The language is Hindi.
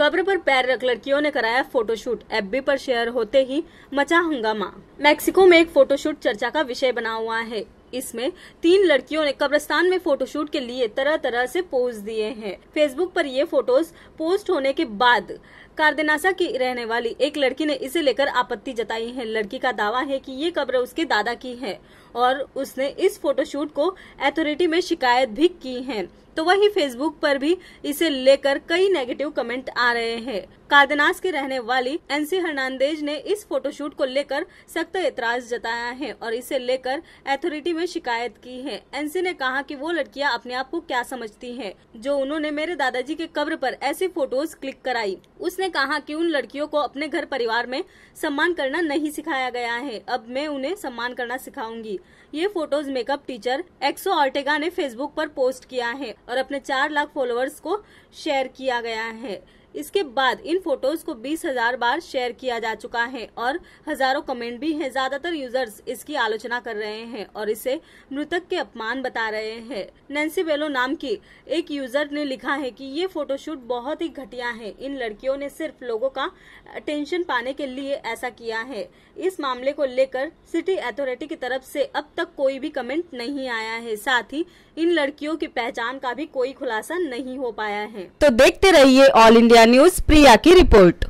कब्र पर पैर रख लड़कियों ने कराया फोटोशूट एफबी पर शेयर होते ही मचा हंगामा मैक्सिको में एक फोटोशूट चर्चा का विषय बना हुआ है इसमें तीन लड़कियों ने कब्रस्तान में फोटोशूट के लिए तरह तरह से पोज दिए हैं फेसबुक पर ये फोटोज पोस्ट होने के बाद कार्देनासा की रहने वाली एक लड़की ने इसे लेकर आपत्ति जताई है लड़की का दावा है कि ये कब्र उसके दादा की है और उसने इस फोटोशूट को अथॉरिटी में शिकायत भी की है तो वही फेसबुक पर भी इसे लेकर कई नेगेटिव कमेंट आ रहे हैं कारदनास के रहने वाली एनसी हर्नांदेज ने इस फोटोशूट को लेकर सख्त एतराज जताया है और इसे लेकर अथॉरिटी में शिकायत की है एनसी ने कहा कि वो लड़कियां अपने आप को क्या समझती हैं जो उन्होंने मेरे दादाजी के कब्र पर ऐसी फोटोज क्लिक कराई उसने कहा कि उन लड़कियों को अपने घर परिवार में सम्मान करना नहीं सिखाया गया है अब मैं उन्हें सम्मान करना सिखाऊंगी ये फोटोज मेकअप टीचर एक्सो ऑर्टेगा ने फेसबुक पर पोस्ट किया है और अपने चार लाख फॉलोअर्स को शेयर किया गया है इसके बाद इन फोटोज को 20,000 बार शेयर किया जा चुका है और हजारों कमेंट भी हैं ज्यादातर यूजर्स इसकी आलोचना कर रहे हैं और इसे मृतक के अपमान बता रहे हैं नैन्सी बेलो नाम की एक यूजर ने लिखा है कि ये फोटोशूट बहुत ही घटिया है इन लड़कियों ने सिर्फ लोगों का अटेंशन पाने के लिए ऐसा किया है इस मामले को लेकर सिटी अथॉरिटी की तरफ से अब तक कोई भी कमेंट नहीं आया है साथ ही इन लड़कियों की पहचान का भी कोई खुलासा नहीं हो पाया है तो देखते रहिए all India India news Priya की रिपोर्ट